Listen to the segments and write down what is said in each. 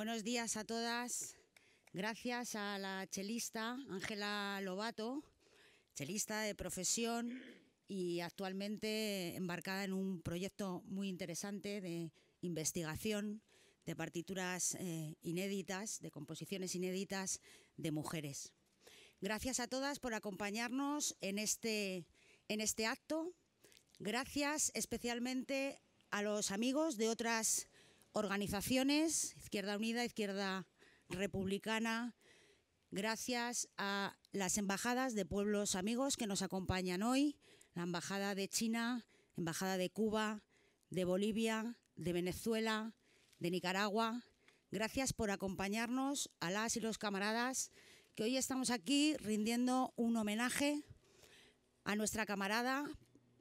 Buenos días a todas. Gracias a la chelista Ángela Lobato, chelista de profesión y actualmente embarcada en un proyecto muy interesante de investigación de partituras eh, inéditas, de composiciones inéditas de mujeres. Gracias a todas por acompañarnos en este, en este acto. Gracias especialmente a los amigos de otras organizaciones, Izquierda Unida, Izquierda Republicana, gracias a las embajadas de pueblos amigos que nos acompañan hoy, la Embajada de China, Embajada de Cuba, de Bolivia, de Venezuela, de Nicaragua. Gracias por acompañarnos a las y los camaradas que hoy estamos aquí rindiendo un homenaje a nuestra camarada,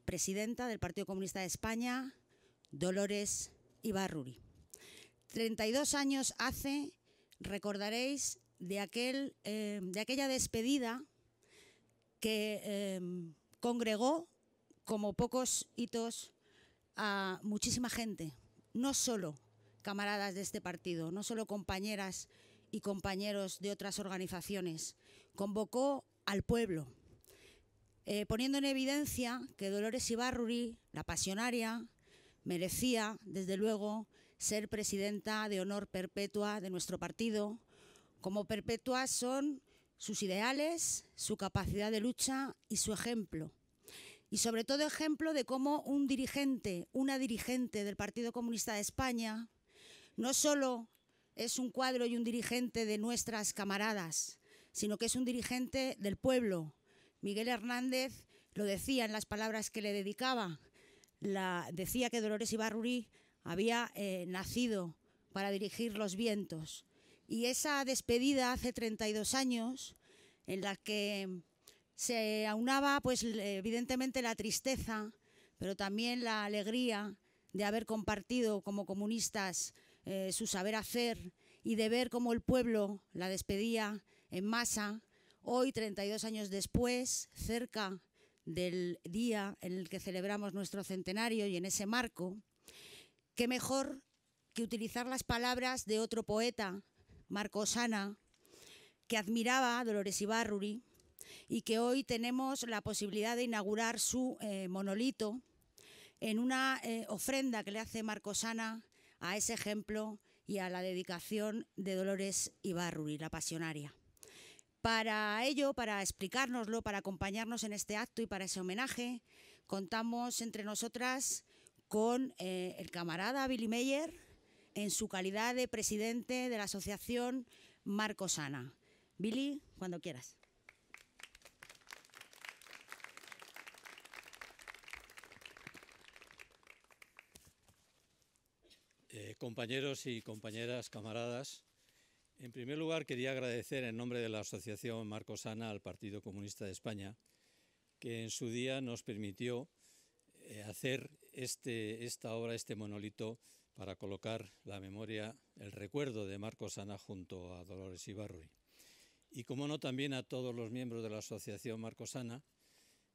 presidenta del Partido Comunista de España, Dolores Ibarruri. 32 años hace, recordaréis, de, aquel, eh, de aquella despedida que eh, congregó, como pocos hitos, a muchísima gente, no solo camaradas de este partido, no solo compañeras y compañeros de otras organizaciones, convocó al pueblo, eh, poniendo en evidencia que Dolores Ibarruri, la pasionaria, merecía, desde luego, ser presidenta de honor perpetua de nuestro partido. Como perpetuas son sus ideales, su capacidad de lucha y su ejemplo. Y sobre todo ejemplo de cómo un dirigente, una dirigente del Partido Comunista de España, no solo es un cuadro y un dirigente de nuestras camaradas, sino que es un dirigente del pueblo. Miguel Hernández lo decía en las palabras que le dedicaba. La, decía que Dolores Ibarruri había eh, nacido para dirigir los vientos. Y esa despedida hace 32 años, en la que se aunaba, pues evidentemente, la tristeza, pero también la alegría de haber compartido como comunistas eh, su saber hacer y de ver como el pueblo la despedía en masa. Hoy, 32 años después, cerca del día en el que celebramos nuestro centenario y en ese marco, qué mejor que utilizar las palabras de otro poeta, Marco Marcosana, que admiraba a Dolores Ibarruri y que hoy tenemos la posibilidad de inaugurar su eh, monolito en una eh, ofrenda que le hace Marco Marcosana a ese ejemplo y a la dedicación de Dolores Ibarruri, la pasionaria. Para ello, para explicárnoslo, para acompañarnos en este acto y para ese homenaje, contamos entre nosotras con eh, el camarada Billy Meyer en su calidad de presidente de la asociación Marco Sana. Billy, cuando quieras. Eh, compañeros y compañeras, camaradas, en primer lugar quería agradecer en nombre de la Asociación Marcosana al Partido Comunista de España, que en su día nos permitió eh, hacer este, esta obra, este monolito, para colocar la memoria, el recuerdo de Marcos Ana junto a Dolores Ibárruri, Y como no, también a todos los miembros de la Asociación Marcos Ana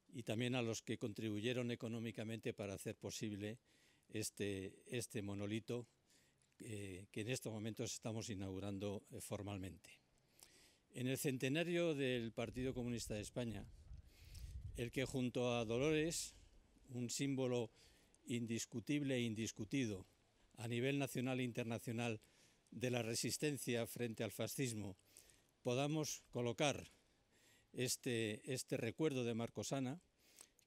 y también a los que contribuyeron económicamente para hacer posible este, este monolito eh, que en estos momentos estamos inaugurando eh, formalmente. En el centenario del Partido Comunista de España, el que junto a Dolores un símbolo indiscutible e indiscutido a nivel nacional e internacional de la resistencia frente al fascismo, podamos colocar este, este recuerdo de Marcosana,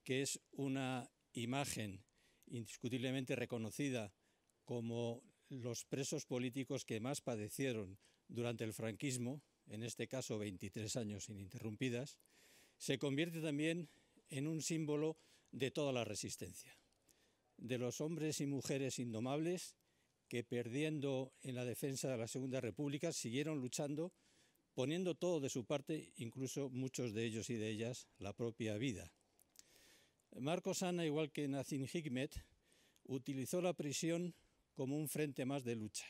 que es una imagen indiscutiblemente reconocida como los presos políticos que más padecieron durante el franquismo, en este caso 23 años ininterrumpidas, se convierte también en un símbolo de toda la resistencia, de los hombres y mujeres indomables que perdiendo en la defensa de la Segunda República siguieron luchando, poniendo todo de su parte, incluso muchos de ellos y de ellas la propia vida. Marcos Ana, igual que Nacin Hikmet, utilizó la prisión como un frente más de lucha.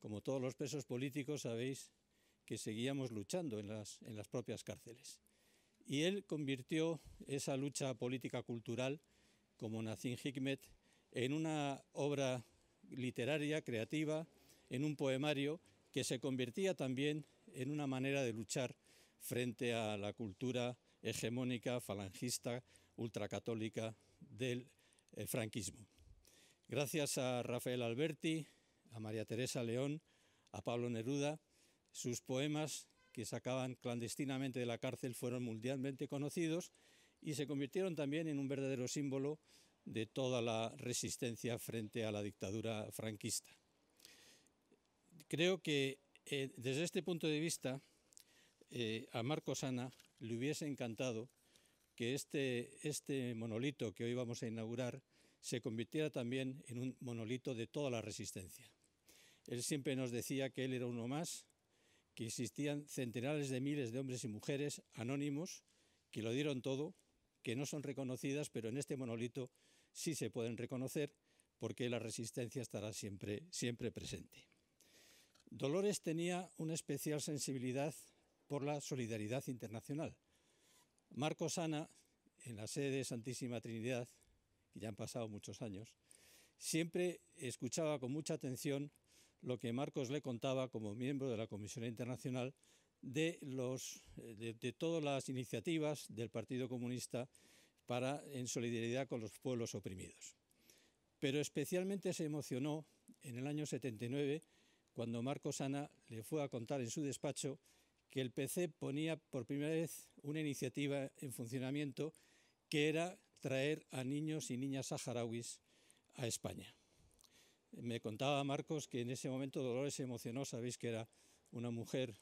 Como todos los presos políticos sabéis que seguíamos luchando en las, en las propias cárceles. Y él convirtió esa lucha política cultural, como Nazim Hikmet, en una obra literaria, creativa, en un poemario que se convertía también en una manera de luchar frente a la cultura hegemónica, falangista, ultracatólica del eh, franquismo. Gracias a Rafael Alberti, a María Teresa León, a Pablo Neruda, sus poemas que sacaban clandestinamente de la cárcel fueron mundialmente conocidos y se convirtieron también en un verdadero símbolo de toda la resistencia frente a la dictadura franquista. Creo que eh, desde este punto de vista eh, a Marco Sana le hubiese encantado que este, este monolito que hoy vamos a inaugurar se convirtiera también en un monolito de toda la resistencia. Él siempre nos decía que él era uno más existían centenares de miles de hombres y mujeres anónimos que lo dieron todo, que no son reconocidas, pero en este monolito sí se pueden reconocer porque la resistencia estará siempre, siempre presente. Dolores tenía una especial sensibilidad por la solidaridad internacional. Marco Sana, en la sede de Santísima Trinidad, que ya han pasado muchos años, siempre escuchaba con mucha atención lo que Marcos le contaba como miembro de la Comisión Internacional de, los, eh, de, todas las iniciativas del Partido Comunista para, en solidaridad con los pueblos oprimidos. Pero especialmente se emocionó en el año 79 cuando Marcos Ana le fue a contar en su despacho que el PC ponía por primera vez una iniciativa en funcionamiento que era traer a niños y niñas saharauis a España. Me contaba Marcos que en ese momento Dolores se emocionó, sabéis que era una mujer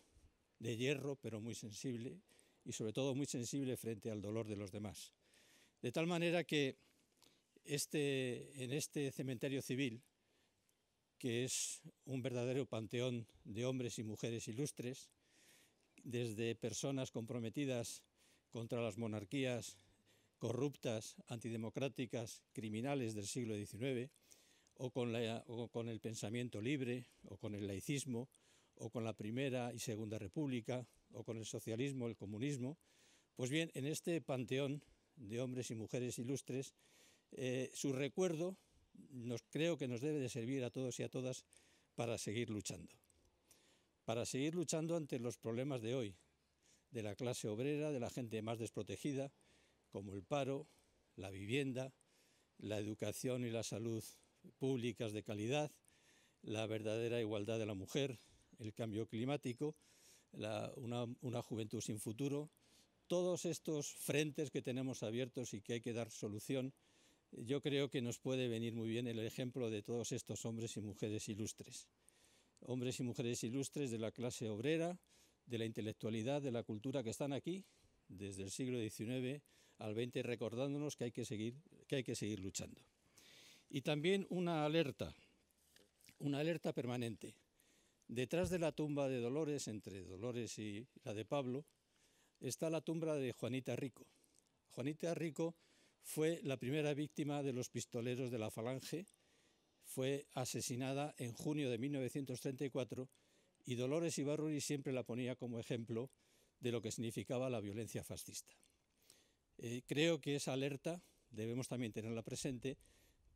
de hierro, pero muy sensible y sobre todo muy sensible frente al dolor de los demás. De tal manera que este, en este cementerio civil, que es un verdadero panteón de hombres y mujeres ilustres, desde personas comprometidas contra las monarquías corruptas, antidemocráticas, criminales del siglo XIX, o con, el pensamiento libre, o con el laicismo, o con la Primera y Segunda República, o con el socialismo, el comunismo. Pues bien, en este panteón de hombres y mujeres ilustres, eh, su recuerdo nos, creo que nos debe de servir a todos y a todas para seguir luchando. Para seguir luchando ante los problemas de hoy, de la clase obrera, de la gente más desprotegida, como el paro, la vivienda, la educación y la salud públicas de calidad, la verdadera igualdad de la mujer, el cambio climático, una, juventud sin futuro, todos estos frentes que tenemos abiertos y que hay que dar solución, yo creo que nos puede venir muy bien el ejemplo de todos estos hombres y mujeres ilustres. Hombres y mujeres ilustres de la clase obrera, de la intelectualidad, de la cultura que están aquí desde el siglo XIX al XX recordándonos que hay que seguir, que hay que seguir luchando. Y también una alerta, una alerta permanente. Detrás de la tumba de Dolores, entre Dolores y la de Pablo, está la tumba de Juanita Rico. Juanita Rico fue la primera víctima de los pistoleros de la Falange, fue asesinada en junio de 1934 y Dolores Ibarruri siempre la ponía como ejemplo de lo que significaba la violencia fascista. Eh, creo que esa alerta debemos también tenerla presente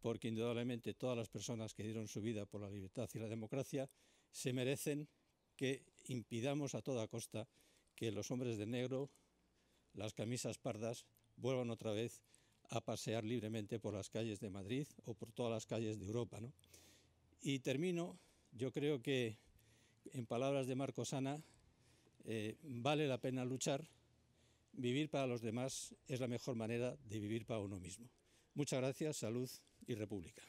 porque indudablemente todas las personas que dieron su vida por la libertad y la democracia se merecen que impidamos a toda costa que los hombres de negro, las camisas pardas, vuelvan otra vez a pasear libremente por las calles de Madrid o por todas las calles de Europa. Y termino, yo creo que en palabras de Marco Sana, eh, vale la pena luchar, vivir para los demás es la mejor manera de vivir para uno mismo. Muchas gracias, salud y república.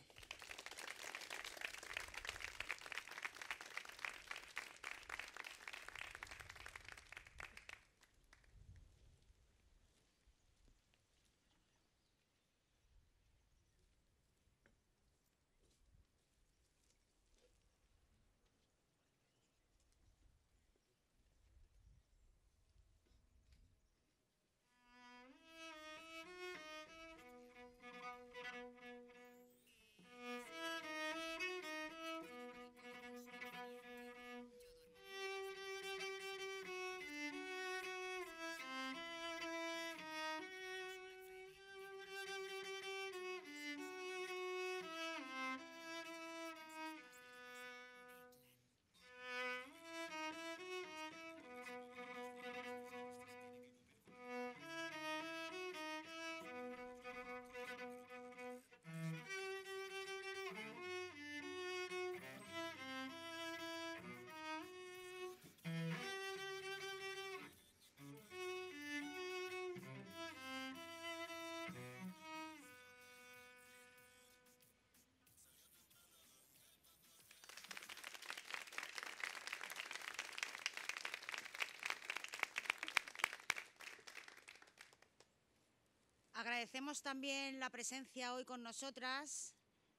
Agradecemos también la presencia hoy con nosotras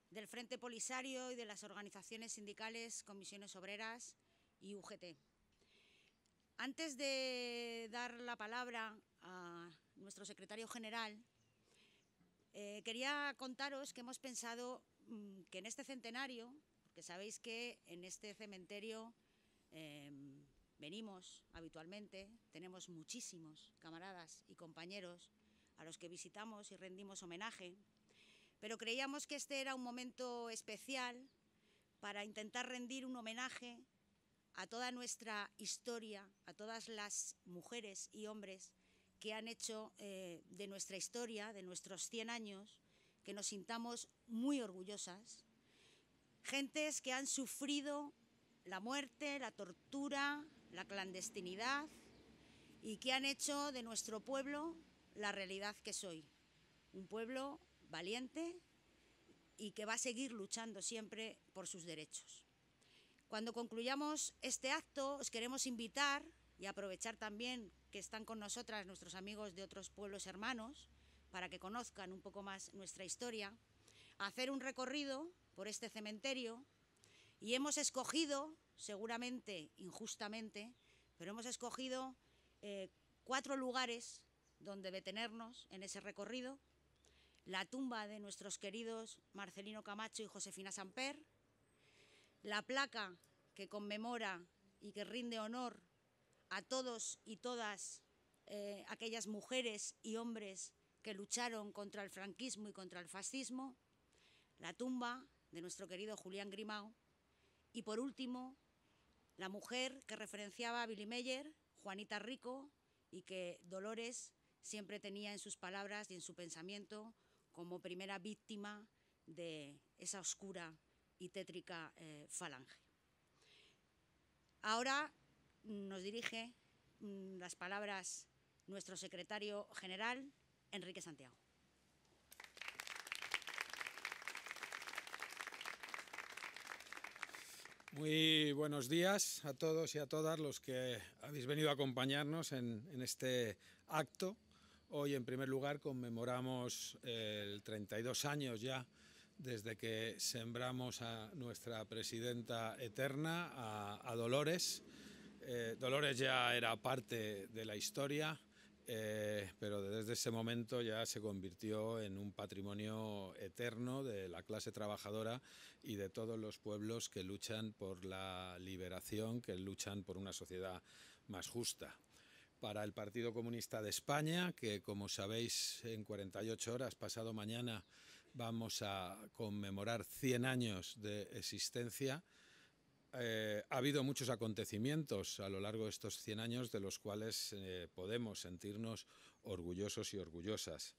del Frente Polisario y de las organizaciones sindicales, comisiones obreras y UGT. Antes de dar la palabra a nuestro secretario general, eh, quería contaros que hemos pensado mm, que en este centenario, porque sabéis que en este cementerio em, venimos habitualmente, tenemos muchísimos camaradas y compañeros a los que visitamos y rendimos homenaje, pero creíamos que este era un momento especial para intentar rendir un homenaje a toda nuestra historia, a todas las mujeres y hombres que han hecho eh, de nuestra historia, de nuestros 100 años, que nos sintamos muy orgullosas. Gentes que han sufrido la muerte, la tortura, la clandestinidad y que han hecho de nuestro pueblo la realidad que soy. Un pueblo valiente y que va a seguir luchando siempre por sus derechos. Cuando concluyamos este acto, os queremos invitar y aprovechar también que están con nosotras nuestros amigos de otros pueblos hermanos para que conozcan un poco más nuestra historia, a hacer un recorrido por este cementerio y hemos escogido, seguramente injustamente, pero hemos escogido eh, cuatro lugares donde detenernos en ese recorrido, la tumba de nuestros queridos Marcelino Camacho y Josefina Samper, la placa que conmemora y que rinde honor a todos y todas eh, aquellas mujeres y hombres que lucharon contra el franquismo y contra el fascismo, la tumba de nuestro querido Julián Grimao y por último la mujer que referenciaba a Billy Meyer, Juanita Rico, y que Dolores siempre tenía en sus palabras y en su pensamiento como primera víctima de esa oscura y tétrica eh, falange. Ahora nos dirige mm, las palabras nuestro secretario general, Enrique Santiago. Muy buenos días a todos y a todas los que habéis venido a acompañarnos en este acto Hoy, en primer lugar, conmemoramos el 32 años ya desde que sembramos a nuestra presidenta eterna, a, Dolores. Eh, Dolores ya era parte de la historia, eh, pero desde ese momento ya se convirtió en un patrimonio eterno de la clase trabajadora y de todos los pueblos que luchan por la liberación, que luchan por una sociedad más justa para el Partido Comunista de España, que como sabéis en 48 horas, pasado mañana, vamos a conmemorar 100 años de existencia. Eh, ha habido muchos acontecimientos a lo largo de estos 100 años de los cuales eh, podemos sentirnos orgullosos y orgullosas.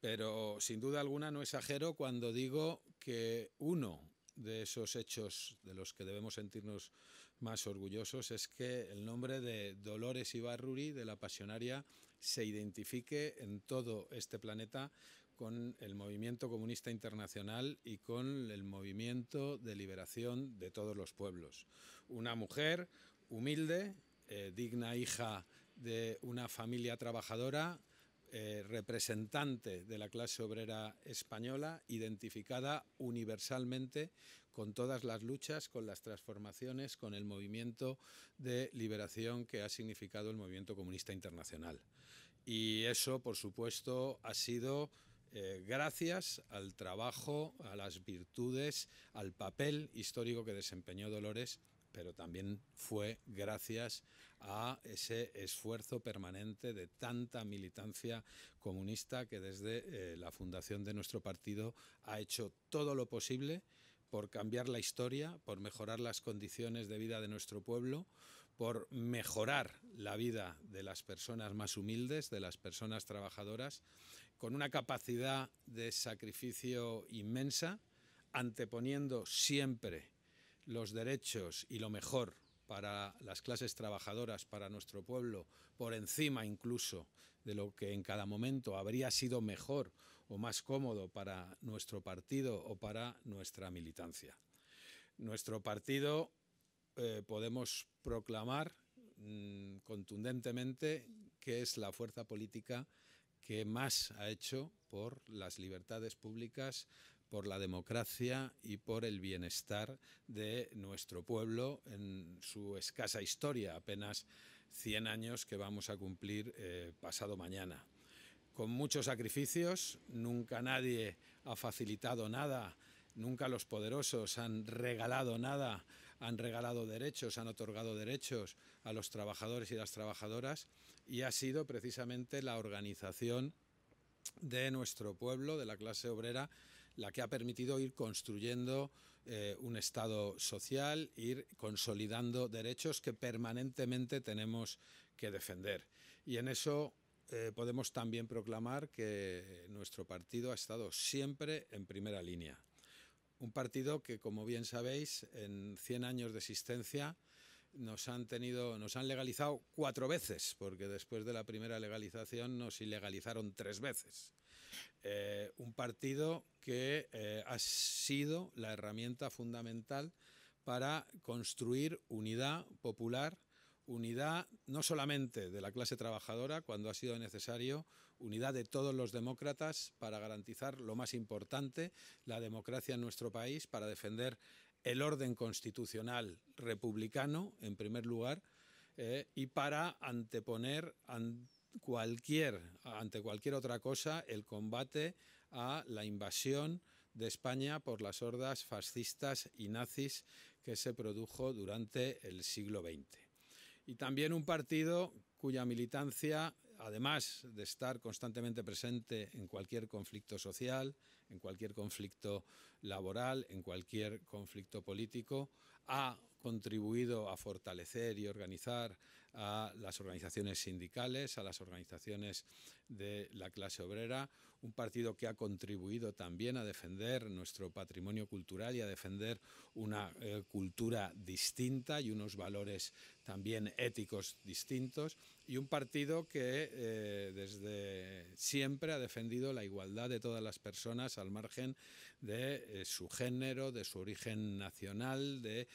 Pero sin duda alguna no exagero cuando digo que uno de esos hechos de los que debemos sentirnos orgullosos más orgullosos es que el nombre de Dolores Ibarruri, de la pasionaria, se identifique en todo este planeta con el movimiento comunista internacional y con el movimiento de liberación de todos los pueblos. Una mujer humilde, eh, digna hija de una familia trabajadora, eh, representante de la clase obrera española, identificada universalmente con todas las luchas, con las transformaciones, con el movimiento de liberación que ha significado el movimiento comunista internacional. Y eso, por supuesto, ha sido... Eh, gracias al trabajo, a las virtudes, al papel histórico que desempeñó Dolores pero también fue gracias a ese esfuerzo permanente de tanta militancia comunista que desde eh, la fundación de nuestro partido ha hecho todo lo posible por cambiar la historia, por mejorar las condiciones de vida de nuestro pueblo, por mejorar la vida de las personas más humildes, de las personas trabajadoras, con una capacidad de sacrificio inmensa, anteponiendo siempre los derechos y lo mejor para las clases trabajadoras, para nuestro pueblo, por encima incluso de lo que en cada momento habría sido mejor o más cómodo para nuestro partido o para nuestra militancia. Nuestro partido eh, podemos proclamar mm, contundentemente que es la fuerza política que más ha hecho por las libertades públicas, por la democracia y por el bienestar de nuestro pueblo en su escasa historia, apenas 100 años que vamos a cumplir eh, pasado mañana. Con muchos sacrificios, nunca nadie ha facilitado nada Nunca los poderosos han regalado nada, han regalado derechos, han otorgado derechos a los trabajadores y las trabajadoras y ha sido precisamente la organización de nuestro pueblo, de la clase obrera, la que ha permitido ir construyendo eh, un Estado social, ir consolidando derechos que permanentemente tenemos que defender. Y en eso eh, podemos también proclamar que nuestro partido ha estado siempre en primera línea. Un partido que, como bien sabéis, en 100 años de existencia, nos han tenido, nos han legalizado cuatro veces, porque después de la primera legalización nos ilegalizaron tres veces. Eh, un partido que eh, ha sido la herramienta fundamental para construir unidad popular, unidad no solamente de la clase trabajadora cuando ha sido necesario, unidad de todos los demócratas para garantizar lo más importante, la democracia en nuestro país, para defender el orden constitucional republicano, en primer lugar, eh, y para anteponer cualquier, ante cualquier otra cosa, el combate a la invasión de España por las hordas fascistas y nazis que se produjo durante el siglo XX. Y también un partido cuya militancia, además de estar constantemente presente en cualquier conflicto social, en cualquier conflicto laboral, en cualquier conflicto político, ha contribuido a fortalecer y organizar a las organizaciones sindicales, a las organizaciones de la clase obrera, un partido que ha contribuido también a defender nuestro patrimonio cultural y a defender una eh, cultura distinta y unos valores también éticos distintos, y un partido que eh, desde siempre ha defendido la igualdad de todas las personas al margen de eh, su género, de su origen nacional, de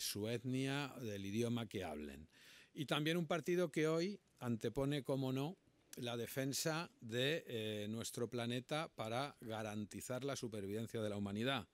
su etnia, del idioma que hablen. Y también un partido que hoy antepone, como no, la defensa de eh, nuestro planeta para garantizar la supervivencia de la humanidad.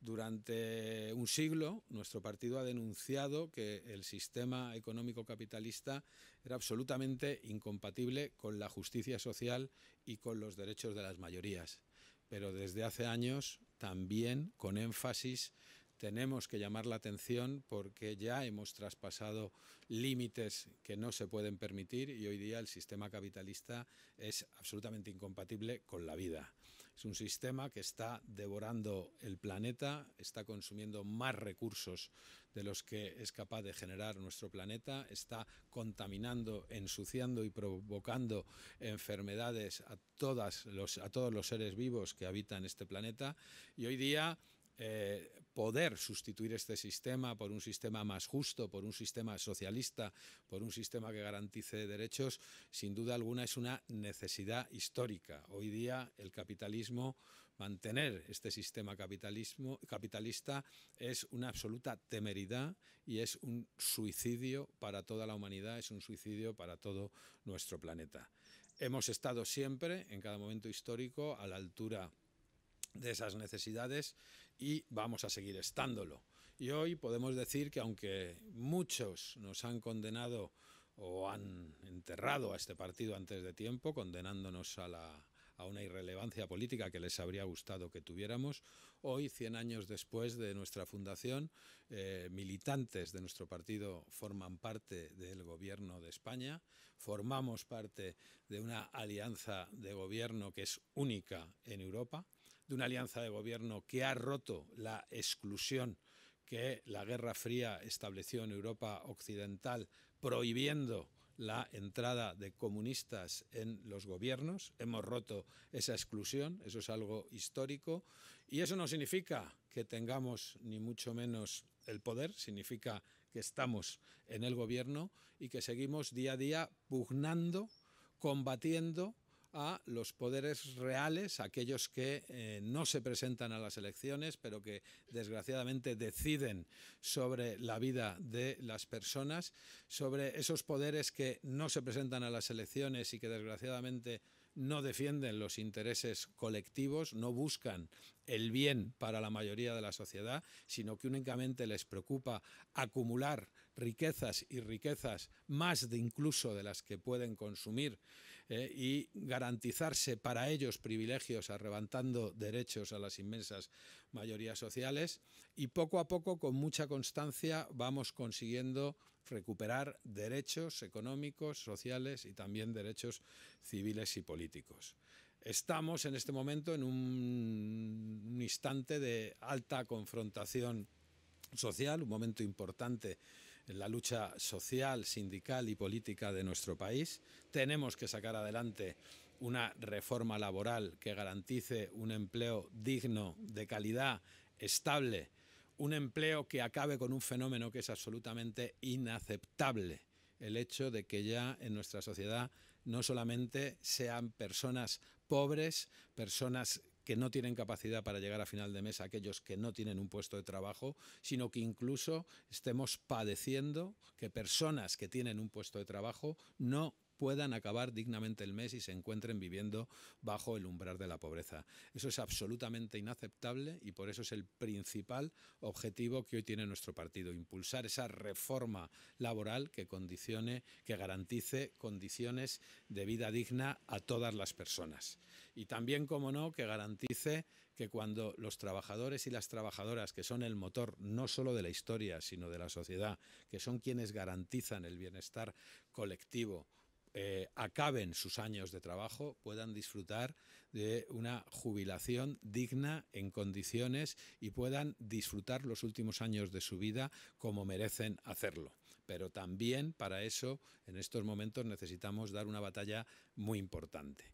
Durante un siglo, nuestro partido ha denunciado que el sistema económico capitalista era absolutamente incompatible con la justicia social y con los derechos de las mayorías. Pero desde hace años, también con énfasis, tenemos que llamar la atención porque ya hemos traspasado límites que no se pueden permitir y hoy día el sistema capitalista es absolutamente incompatible con la vida. Es un sistema que está devorando el planeta, está consumiendo más recursos de los que es capaz de generar nuestro planeta, está contaminando, ensuciando y provocando enfermedades a, todas los, a todos los seres vivos que habitan este planeta y hoy día eh, poder sustituir este sistema por un sistema más justo, por un sistema socialista, por un sistema que garantice derechos, sin duda alguna es una necesidad histórica. Hoy día el capitalismo, mantener este sistema capitalismo, capitalista es una absoluta temeridad y es un suicidio para toda la humanidad, es un suicidio para todo nuestro planeta. Hemos estado siempre, en cada momento histórico, a la altura de esas necesidades y vamos a seguir estándolo. Y hoy podemos decir que aunque muchos nos han condenado o han enterrado a este partido antes de tiempo, condenándonos a la una irrelevancia política que les habría gustado que tuviéramos. Hoy, 100 años después de nuestra fundación, eh, militantes de nuestro partido forman parte del gobierno de España, formamos parte de una alianza de gobierno que es única en Europa de una alianza de gobierno que ha roto la exclusión que la Guerra Fría estableció en Europa Occidental, prohibiendo la entrada de comunistas en los gobiernos. Hemos roto esa exclusión, eso es algo histórico. Y eso no significa que tengamos ni mucho menos el poder, significa que estamos en el gobierno y que seguimos día a día pugnando, combatiendo a los poderes reales, aquellos que eh, no se presentan a las elecciones, pero que desgraciadamente deciden sobre la vida de las personas, sobre esos poderes que no se presentan a las elecciones y que desgraciadamente no defienden los intereses colectivos, no buscan el bien para la mayoría de la sociedad, sino que únicamente les preocupa acumular riquezas y riquezas más de incluso de las que pueden consumir eh, y garantizarse para ellos privilegios arrebatando derechos a las inmensas mayorías sociales y poco a poco con mucha constancia vamos consiguiendo recuperar derechos económicos, sociales y también derechos civiles y políticos. Estamos en este momento en un instante de alta confrontación social, un momento importante en la lucha social, sindical y política de nuestro país. Tenemos que sacar adelante una reforma laboral que garantice un empleo digno, de calidad, estable, un empleo que acabe con un fenómeno que es absolutamente inaceptable, el hecho de que ya en nuestra sociedad no solamente sean personas pobres, personas que no tienen capacidad para llegar a final de mes, aquellos que no tienen un puesto de trabajo, sino que incluso estemos padeciendo que personas que tienen un puesto de trabajo no puedan acabar dignamente el mes y se encuentren viviendo bajo el umbral de la pobreza. Eso es absolutamente inaceptable y por eso es el principal objetivo que hoy tiene nuestro partido, impulsar esa reforma laboral que que garantice condiciones de vida digna a todas las personas. Y también, como no, que garantice que cuando los trabajadores y las trabajadoras, que son el motor no solo de la historia, sino de la sociedad, que son quienes garantizan el bienestar colectivo, eh, acaben sus años de trabajo puedan disfrutar de una jubilación digna en condiciones y puedan disfrutar los últimos años de su vida como merecen hacerlo. Pero también para eso en estos momentos necesitamos dar una batalla muy importante.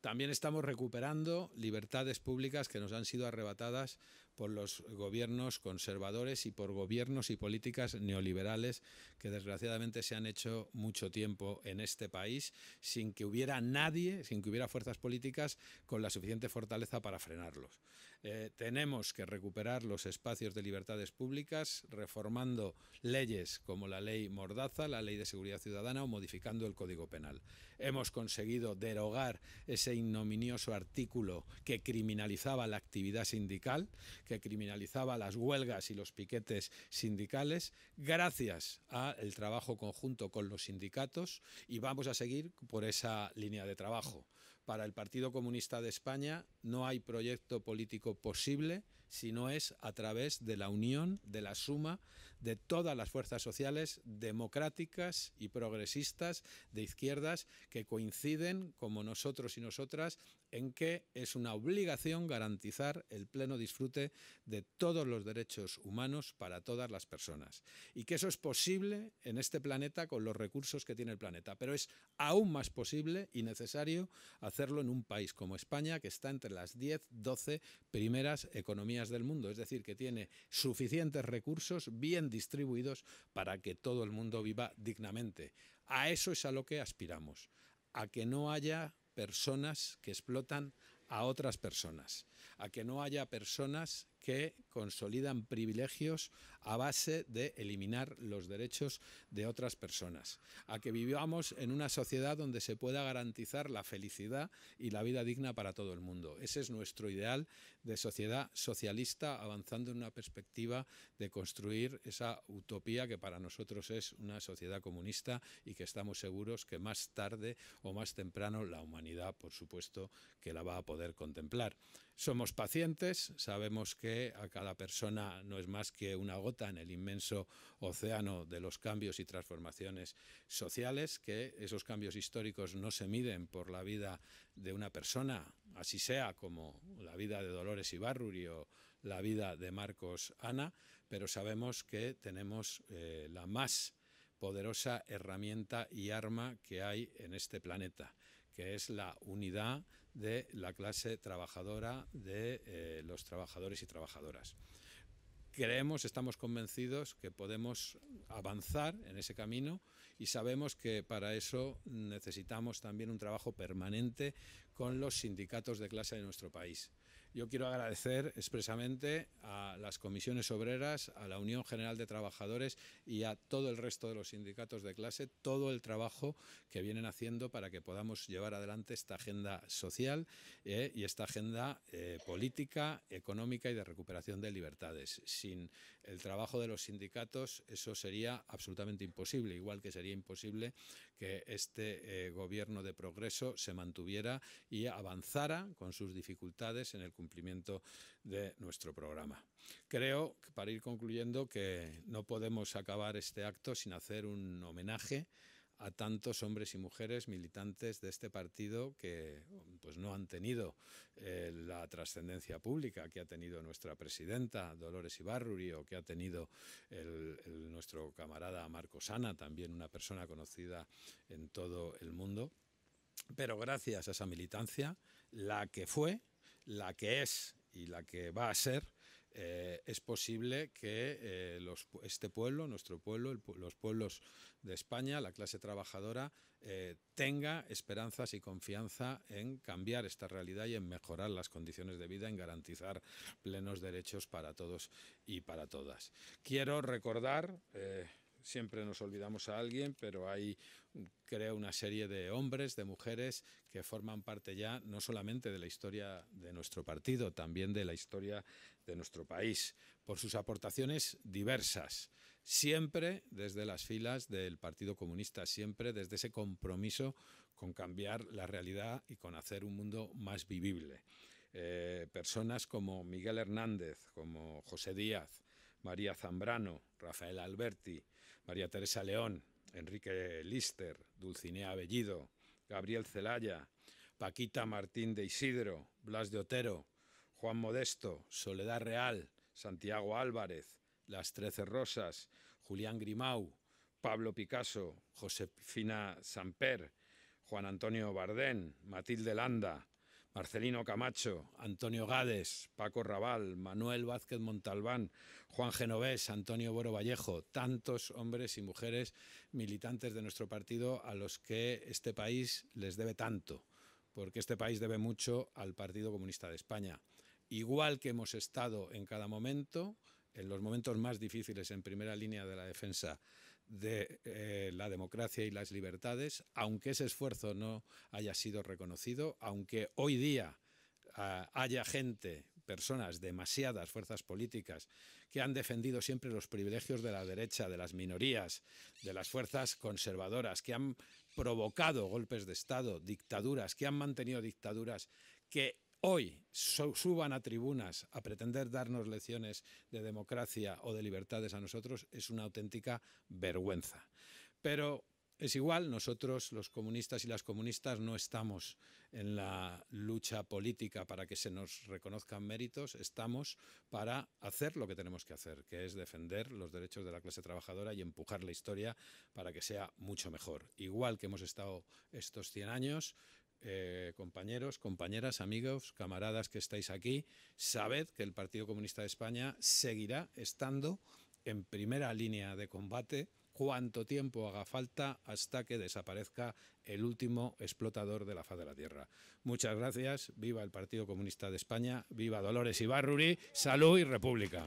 También estamos recuperando libertades públicas que nos han sido arrebatadas por los gobiernos conservadores y por gobiernos y políticas neoliberales que desgraciadamente se han hecho mucho tiempo en este país sin que hubiera nadie, sin que hubiera fuerzas políticas con la suficiente fortaleza para frenarlos. Eh, tenemos que recuperar los espacios de libertades públicas reformando leyes como la ley Mordaza, la ley de seguridad ciudadana o modificando el Código Penal. Hemos conseguido derogar ese ignominioso artículo que criminalizaba la actividad sindical, que criminalizaba las huelgas y los piquetes sindicales, gracias al trabajo conjunto con los sindicatos y vamos a seguir por esa línea de trabajo para el Partido Comunista de España no hay proyecto político posible si no es a través de la unión, de la suma de todas las fuerzas sociales democráticas y progresistas de izquierdas que coinciden, como nosotros y nosotras, en que es una obligación garantizar el pleno disfrute de todos los derechos humanos para todas las personas. Y que eso es posible en este planeta con los recursos que tiene el planeta, pero es aún más posible y necesario hacerlo en un país como España, que está entre las 10, 12 primeras economías del mundo, es decir, que tiene suficientes recursos bien distribuidos para que todo el mundo viva dignamente. A eso es a lo que aspiramos, a que no haya personas que explotan a otras personas, a que no haya personas que consolidan privilegios a base de eliminar los derechos de otras personas, a que vivamos en una sociedad donde se pueda garantizar la felicidad y la vida digna para todo el mundo. Ese es nuestro ideal de sociedad socialista, avanzando en una perspectiva de construir esa utopía que para nosotros es una sociedad comunista y que estamos seguros que más tarde o más temprano la humanidad, por supuesto, que la va a poder contemplar. Somos pacientes, sabemos que a cada la persona no es más que una gota en el inmenso océano de los cambios y transformaciones sociales, que esos cambios históricos no se miden por la vida de una persona, así sea como la vida de Dolores Ibarruri o la vida de Marcos Ana, pero sabemos que tenemos eh, la más poderosa herramienta y arma que hay en este planeta, que es la unidad de la clase trabajadora de eh, los trabajadores y trabajadoras. Creemos, estamos convencidos que podemos avanzar en ese camino y sabemos que para eso necesitamos también un trabajo permanente con los sindicatos de clase de nuestro país. Yo quiero agradecer expresamente a las comisiones obreras, a la Unión General de Trabajadores y a todo el resto de los sindicatos de clase todo el trabajo que vienen haciendo para que podamos llevar adelante esta agenda social eh, y esta agenda eh, política, económica y de recuperación de libertades. Sin el trabajo de los sindicatos eso sería absolutamente imposible, igual que sería imposible que este eh, gobierno de progreso se mantuviera y avanzara con sus dificultades en el cumplimiento cumplimiento de nuestro programa. Creo, para ir concluyendo, que no podemos acabar este acto sin hacer un homenaje a tantos hombres y mujeres militantes de este partido que pues no han tenido eh, la trascendencia pública que ha tenido nuestra presidenta Dolores Ibarruri o que ha tenido nuestro camarada Marco Sana, también una persona conocida en todo el mundo. Pero gracias a esa militancia, la que fue, la que es y la que va a ser, eh, es posible que eh, este pueblo, nuestro pueblo, los pueblos de España, la clase trabajadora, eh, tenga esperanzas y confianza en cambiar esta realidad y en mejorar las condiciones de vida, en garantizar plenos derechos para todos y para todas. Quiero recordar siempre nos olvidamos a alguien, pero hay crea una serie de hombres, de mujeres que forman parte ya no solamente de la historia de nuestro partido, también de la historia de nuestro país, por sus aportaciones diversas, siempre desde las filas del Partido Comunista, siempre desde ese compromiso con cambiar la realidad y con hacer un mundo más vivible. Eh, personas como Miguel Hernández, como José Díaz, María Zambrano, Rafael Alberti, María Teresa León, Enrique Lister, Dulcinea Bellido, Gabriel Celaya, Paquita Martín de Isidro, Blas de Otero, Juan Modesto, Soledad Real, Santiago Álvarez, Las Trece Rosas, Julián Grimau, Pablo Picasso, Josefina Samper, Juan Antonio Bardén, Matilde Landa, Marcelino Camacho, Antonio Gades, Paco Raval, Manuel Vázquez Montalbán, Juan Genovés, Antonio Boro Vallejo, tantos hombres y mujeres militantes de nuestro partido a los que este país les debe tanto, porque este país debe mucho al Partido Comunista de España. Igual que hemos estado en cada momento, en los momentos más difíciles en primera línea de la defensa de eh, la democracia y las libertades, aunque ese esfuerzo no haya sido reconocido, aunque hoy día ah, haya gente, personas, demasiadas fuerzas políticas que han defendido siempre los privilegios de la derecha, de las minorías, de las fuerzas conservadoras, que han provocado golpes de Estado, dictaduras, que han mantenido dictaduras, que hoy suban a tribunas a pretender darnos lecciones de democracia o de libertades a nosotros es una auténtica vergüenza. Pero es igual, nosotros los comunistas y las comunistas no estamos en la lucha política para que se nos reconozcan méritos, estamos para hacer lo que tenemos que hacer, que es defender los derechos de la clase trabajadora y empujar la historia para que sea mucho mejor. Igual que hemos estado estos 100 años, eh, compañeros, compañeras, amigos, camaradas que estáis aquí, sabed que el Partido Comunista de España seguirá estando en primera línea de combate cuanto tiempo haga falta hasta que desaparezca el último explotador de la faz de la Tierra. Muchas gracias, viva el Partido Comunista de España, viva Dolores Ibarruri, salud y república.